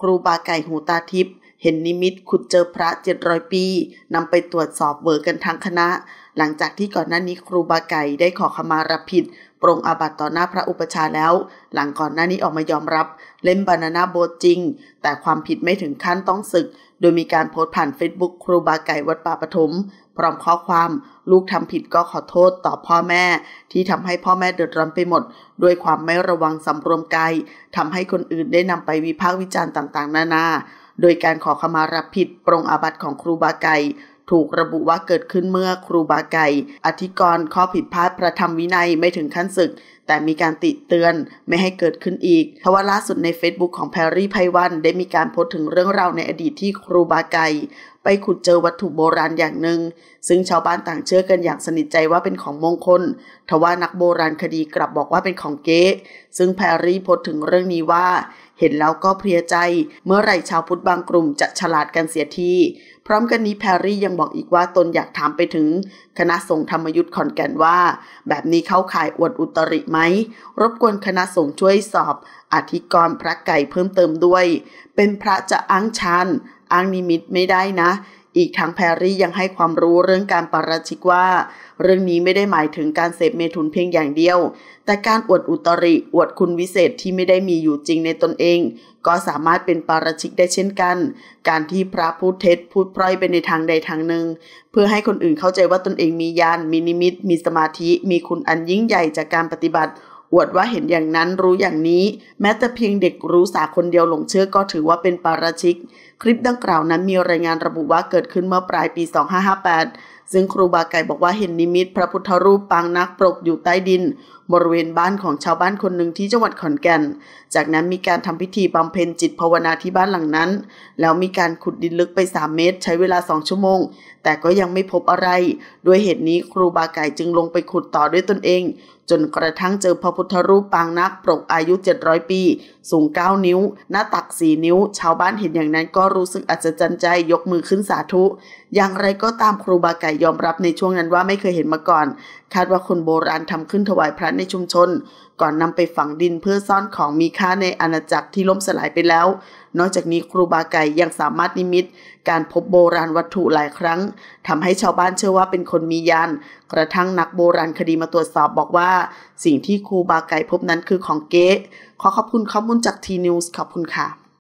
ครูบาไก่หูตาทิพย์เห็นนิมิตขุดเจอพระเจ็ดรอยปี นำไปตรวจสอบเบอร์กันทั้งคณะ หลังจากที่ก่อนหน้านี้ครูบาไก่ได้ขอขมารับผิด ปรงอาบัติต่อหน้าพระอุปชาแล้ว หลังก่อนหน้านี้ออกมายอมรับ เล่นบานาน่าโบจริง แต่ความผิดไม่ถึงขั้นต้องศึก โดยมีการโพสต์ผ่านเฟซบุ๊กครูบาไก่วัดป่าปฐมพร้อมข้อความลูกทำผิดก็ขอโทษต่อพ่อแม่ที่ทำให้พ่อแม่เดือดร้อนไปหมด ด้วยความไม่ระวังสำรวมกายทำให้คนอื่นได้นำไปวิพากษ์วิจารณ์ต่างๆนานา โดยการขอขมารับผิด ปรงอาบัติของครูบาไก่ถูกระบุว่าเกิดขึ้นเมื่อครูบาไก่อธิกรข้อผิดพลาดพระธรรมวินัยไม่ถึงขั้นศึกแต่มีการติเตือนไม่ให้เกิดขึ้นอีก ทว่าล่าสุดใน Facebook ของแพรรี่ไพวัน ได้มีการโพสต์ถึงเรื่องราวในอดีตที่ครูบาไก่ไปขุดเจอวัตถุโบราณอย่างหนึ่ง ซึ่งชาวบ้านต่างเชื่อกันอย่างสนิทใจว่าเป็นของมงคล ทว่านักโบราณคดีกลับบอกว่าเป็นของเก๊ ซึ่งแพรรี่โพสต์ถึงเรื่องนี้ว่า เห็นแล้วก็เพลียใจ เมื่อไหร่ชาวพุทธบางกลุ่มจะฉลาดกันเสียที พร้อมกันนี้แพรรี่ยังบอกอีกว่าตนอยากถามไปถึง คณะสงฆ์ธรรมยุทธ์ขอนแก่นว่า แบบนี้เข้าข่ายอวดอุตริมรบกวนคณะสงฆ์ช่วยสอบอธิกรพระไก่เพิ่มเติมด้วย เป็นพระจะอ้างชันอ้างนิมิตไม่ได้นะอีกทั้งแพรรี่ยังให้ความรู้เรื่องการปราชิกว่า เรื่องนี้ไม่ได้หมายถึงการเสพเมถุนเพียงอย่างเดียว แต่การอวดอุตริอวดคุณวิเศษที่ไม่ได้มีอยู่จริงในตนเอง ก็สามารถเป็นปาราชิกได้เช่นกัน การที่พระพูดเท็จพูดพร่อยไปในทางใดทางหนึ่ง เพื่อให้คนอื่นเข้าใจว่าตนเองมีญาณมีนิมิต มีสมาธิมีคุณอันยิ่งใหญ่จากการปฏิบัติอวดว่าเห็นอย่างนั้นรู้อย่างนี้ แม้แต่เพียงเด็กรู้สาคนเดียวหลงเชื่อก็ถือว่าเป็นปาราชิก คลิปดังกล่าวนั้นมีรายงานระบุว่าเกิดขึ้นเมื่อปลายปี 2558ซึ่งครูบาไก่บอกว่าเห็นนิมิต พระพุทธรูปปางนักปรกอยู่ใต้ดิน บริเวณบ้านของชาวบ้านคนหนึ่งที่จังหวัดขอนแก่น จากนั้นมีการทำพิธีบำเพ็ญจิตภาวนาที่บ้านหลังนั้น แล้วมีการขุดดินลึกไป 3 เมตรใช้เวลาสองชั่วโมง แต่ก็ยังไม่พบอะไร ด้วยเหตุนี้ครูบาไก่จึงลงไปขุดต่อด้วยตนเอง จนกระทั่งเจอพระพุทธรูปปางนักปรกอายุ700ปี สูง 9 นิ้ว หน้าตัก 4 นิ้ว ชาวบ้านเห็นอย่างนั้นก็รู้สึกอัศจรรย์ใจยกมือขึ้นสาธุ อย่างไรก็ตามครูบาไก่ยอมรับในช่วงนั้นว่าไม่เคยเห็นมาก่อน คาดว่าคนโบราณทำขึ้นถวายพระในชุมชน ก่อนนำไปฝังดินเพื่อซ่อนของมีค่าในอาณาจักรที่ล่มสลายไปแล้ว นอกจากนี้ครูบาไก่ยังสามารถนิมิต การพบโบราณวัตถุหลายครั้งทำให้ชาวบ้านเชื่อว่าเป็นคนมียานกระทั่งนักโบราณคดีมาตรวจสอบบอกว่า สิ่งที่ครูบาไก่พบนั้นคือของเก๊ขอขอบคุณข้อมูลจากทีนิวส์ขอบคุณค่ะ